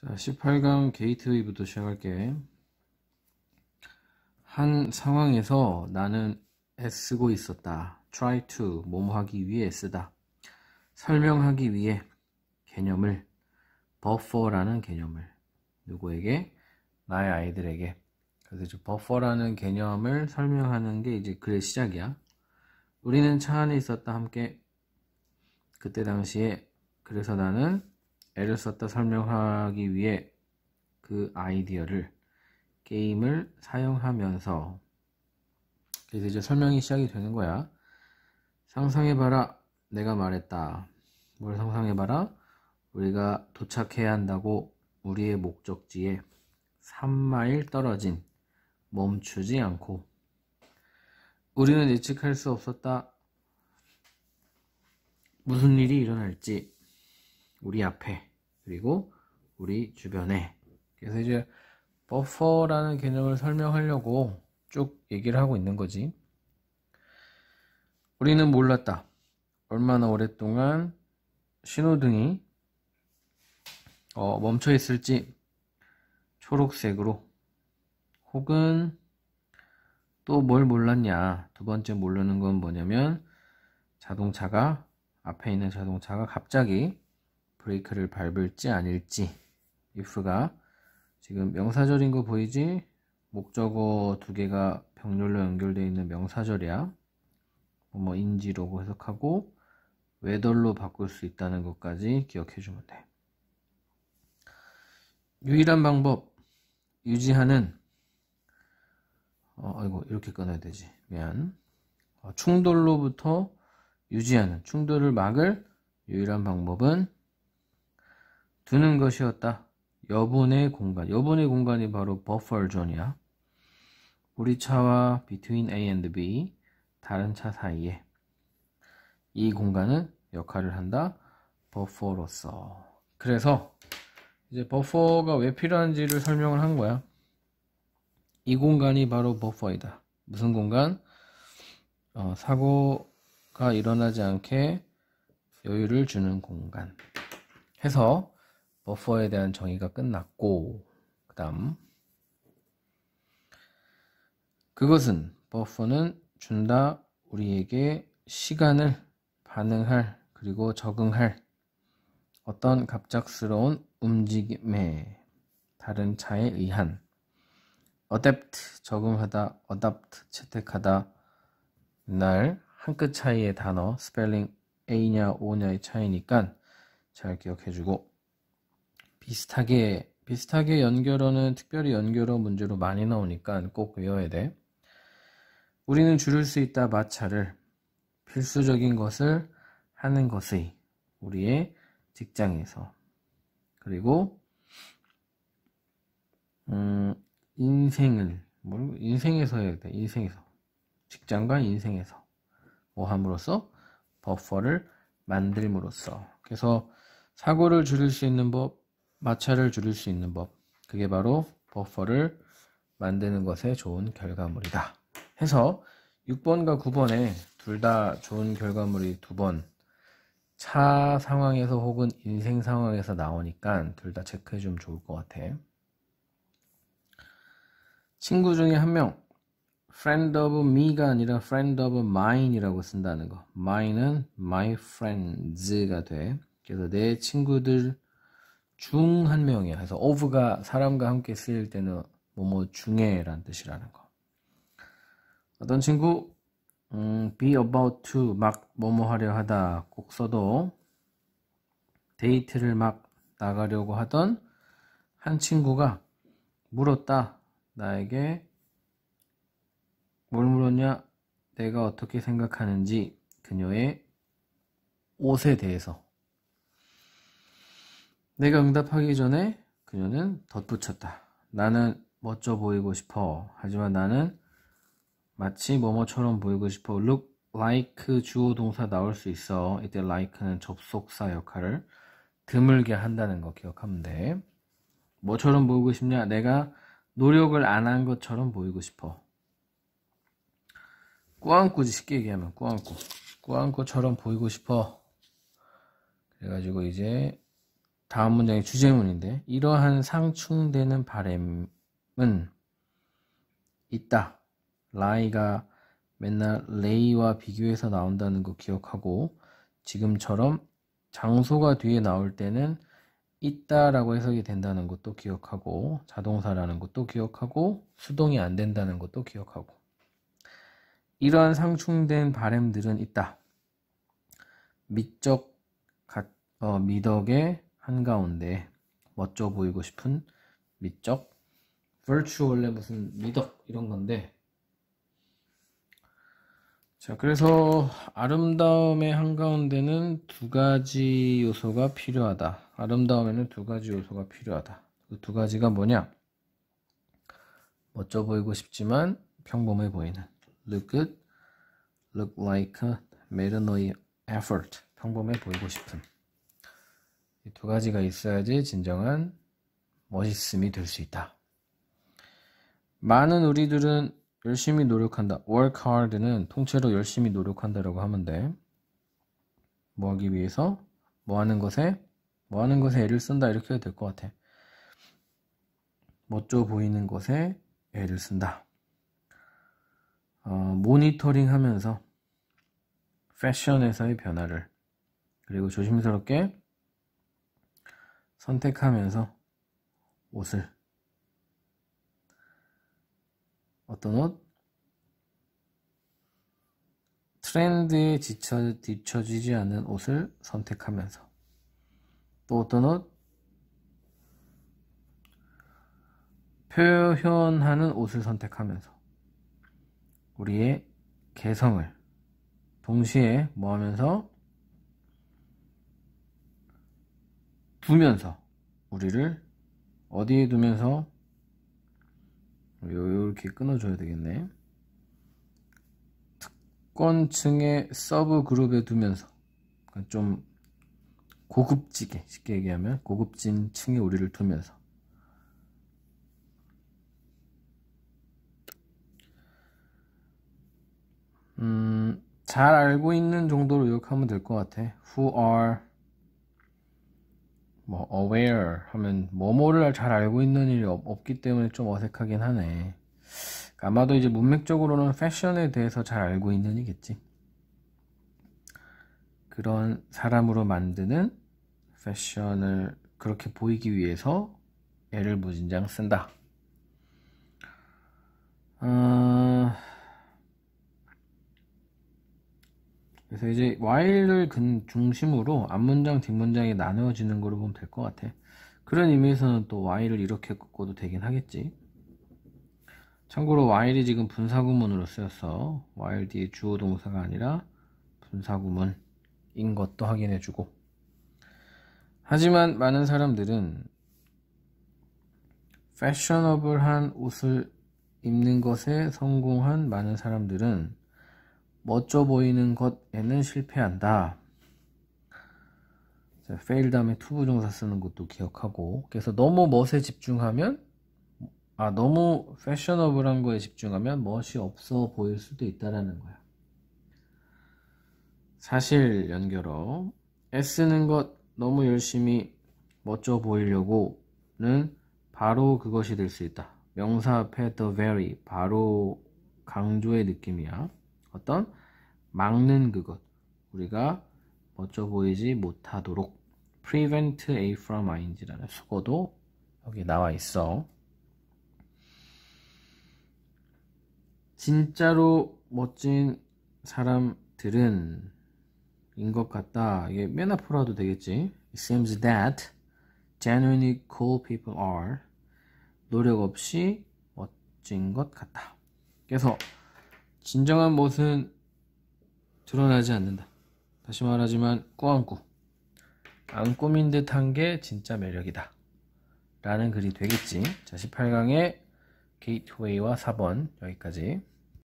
자, 18강 게이트웨이부터 시작할게. 한 상황에서 나는 애쓰고 있었다. try to, 몸 하기 위해 쓰다 설명하기 위해 개념을, buffer라는 개념을, 누구에게? 나의 아이들에게. 그래서 이제 buffer라는 개념을 설명하는 게 이제 글의 시작이야. 우리는 차 안에 있었다 함께 그때 당시에 그래서 나는 애를 썼다 설명하기 위해 그 아이디어를 게임을 사용하면서 그래서 이제 설명이 시작이 되는 거야. 상상해봐라. 내가 말했다. 뭘 상상해봐라. 우리가 도착해야 한다고 우리의 목적지에 3마일 떨어진 멈추지 않고 우리는 예측할 수 없었다. 무슨 일이 일어날지 우리 앞에 그리고 우리 주변에 그래서 이제 버퍼라는 개념을 설명하려고 쭉 얘기를 하고 있는 거지 우리는 몰랐다 얼마나 오랫동안 신호등이 어, 멈춰 있을지 초록색으로 혹은 또 뭘 몰랐냐 두 번째 모르는 건 뭐냐면 자동차가 앞에 있는 자동차가 갑자기 브레이크를 밟을지 아닐지 if가 지금 명사절인 거 보이지? 목적어 두 개가 병렬로 연결되어 있는 명사절이야. 뭐인지로고 해석하고 외덜로 바꿀 수 있다는 것까지 기억해 주면 돼. 유일한 방법 유지하는 어, 아이고 이렇게 끊어야 되지 미안 어, 충돌로부터 유지하는 충돌을 막을 유일한 방법은 두는 것이었다. 여분의 공간. 여분의 공간이 바로 버퍼 존이야. 우리 차와 between A and B, 다른 차 사이에 이 공간은 역할을 한다. 버퍼로서. 그래서 이제 버퍼가 왜 필요한지를 설명을 한 거야. 이 공간이 바로 버퍼이다. 무슨 공간? 어, 사고가 일어나지 않게 여유를 주는 공간. 해서 버퍼에 대한 정의가 끝났고 그 다음 그것은 버퍼는 준다 우리에게 시간을 반응할 그리고 적응할 어떤 갑작스러운 움직임에 다른 차에 의한 어댑트 적응하다 어답트 채택하다 날 한 끗 차이의 단어 spelling A냐 O냐의 차이니까 잘 기억해주고 비슷하게 비슷하게 연결어는 특별히 연결어 문제로 많이 나오니까 꼭 외워야 돼. 우리는 줄일 수 있다 마찰을 필수적인 것을 하는 것의 우리의 직장에서 그리고 음, 인생을 뭐 인생에서 해야 돼 인생에서 직장과 인생에서 뭐 함으로써 버퍼를 만들므로써 그래서 사고를 줄일 수 있는 법 마찰을 줄일 수 있는 법. 그게 바로 버퍼를 만드는 것에 좋은 결과물이다. 해서 6번과 9번에 둘 다 좋은 결과물이 두 번. 차 상황에서 혹은 인생 상황에서 나오니까 둘 다 체크해 주면 좋을 것 같아. 친구 중에 한 명, friend of me가 아니라 friend of mine이라고 쓴다는 거. mine은 my friends가 돼. 그래서 내 친구들 중한 명이야. 그래서 of가 사람과 함께 쓰일 때는 뭐뭐 중에란 뜻이라는 거. 어떤 친구 음, be about to 막 뭐뭐 하려 하다 꼭 써도 데이트를 막 나가려고 하던 한 친구가 물었다. 나에게 뭘 물었냐? 내가 어떻게 생각하는지 그녀의 옷에 대해서 내가 응답하기 전에 그녀는 덧붙였다. 나는 멋져 보이고 싶어. 하지만 나는 마치 뭐뭐처럼 보이고 싶어. look like 주어 동사 나올 수 있어. 이때 like는 접속사 역할을 드물게 한다는 거 기억하면 돼. 뭐처럼 보이고 싶냐? 내가 노력을 안 한 것처럼 보이고 싶어. 꾸안꾸지 쉽게 얘기하면 꾸안꾸. 꾸안꾸처럼 보이고 싶어. 그래가지고 이제 다음 문장의 주제문인데 이러한 상충되는 바램은 있다. 라이가 맨날 레이와 비교해서 나온다는 거 기억하고 지금처럼 장소가 뒤에 나올 때는 있다라고 해석이 된다는 것도 기억하고 자동사라는 것도 기억하고 수동이 안 된다는 것도 기억하고 이러한 상충된 바램들은 있다. 미적 어, 미덕의 한가운데 멋져 보이고 싶은 미적 virtue 원래 무슨 미덕 이런 건데 자 그래서 아름다움의 한가운데는 두 가지 요소가 필요하다 아름다움에는 두 가지 요소가 필요하다 그 두 가지가 뭐냐 멋져 보이고 싶지만 평범해 보이는 look good, look like a m e r i n effort 평범해 보이고 싶은 이두 가지가 있어야지 진정한 멋있음이 될 수 있다. 많은 우리들은 열심히 노력한다. work hard는 통째로 열심히 노력한다라고 하면 돼. 뭐 하기 위해서? 뭐 하는 것에? 뭐 하는 것에 애를 쓴다. 이렇게 해도 될 것 같아. 멋져 보이는 것에 애를 쓴다. 어, 모니터링 하면서 패션에서의 변화를 그리고 조심스럽게 선택하면서 옷을 어떤 옷? 트렌드에 지쳐, 뒤처지지 않는 옷을 선택하면서 또 어떤 옷? 표현하는 옷을 선택하면서 우리의 개성을 동시에 뭐 하면서 두면서 우리를 어디에 두면서 이렇게 끊어줘야 되겠네 특권층의 서브 그룹에 두면서 그러니까 좀 고급지게 쉽게 얘기하면 고급진 층에 우리를 두면서 음, 잘 알고 있는 정도로 요약하면 될 것 같아. Who are 뭐 aware 하면 뭐뭐를 잘 알고 있는 일이 없, 기 때문에 좀 어색하긴 하네. 그러니까 아마도 이제 문맥적으로는 패션에 대해서 잘 알고 있는 이겠지. 그런 사람으로 만드는 패션을 그렇게 보이기 위해서 애를 무진장 쓴다. 어... 그래서 이제 while을 근 중심으로 앞문장 뒷문장이 나누어지는 걸로 보면 될 것 같아 그런 의미에서는 또 while을 이렇게 꺾어도 되긴 하겠지 참고로 while이 지금 분사구문으로 쓰여서 while 뒤에 주어 동사가 아니라 분사구문인 것도 확인해주고 하지만 많은 사람들은 패셔너블한 옷을 입는 것에 성공한 많은 사람들은 멋져 보이는 것에는 실패한다. fail 다음에 to 부정사 쓰는 것도 기억하고 그래서 너무 멋에 집중하면 아 너무 패셔너블한 거에 집중하면 멋이 없어 보일 수도 있다라는 거야. 사실 연결어 애쓰는 것 너무 열심히 멋져 보이려고는 바로 그것이 될 수 있다. 명사 앞에 the very 바로 강조의 느낌이야. 어떤 막는 그것 우리가 멋져 보이지 못하도록 prevent a from ing라는 수거도 여기 나와 있어. 진짜로 멋진 사람들은 인 것 같다. 이게 맨 앞으로라도 되겠지. It seems that genuinely cool people are 노력 없이 멋진 것 같다. 그래서 진정한 멋은 드러나지 않는다. 다시 말하지만 꾸안꾸. 안 꾸민 듯한 게 진짜 매력이다. 라는 글이 되겠지. 자, 18강의 게이트웨이와 4번 여기까지.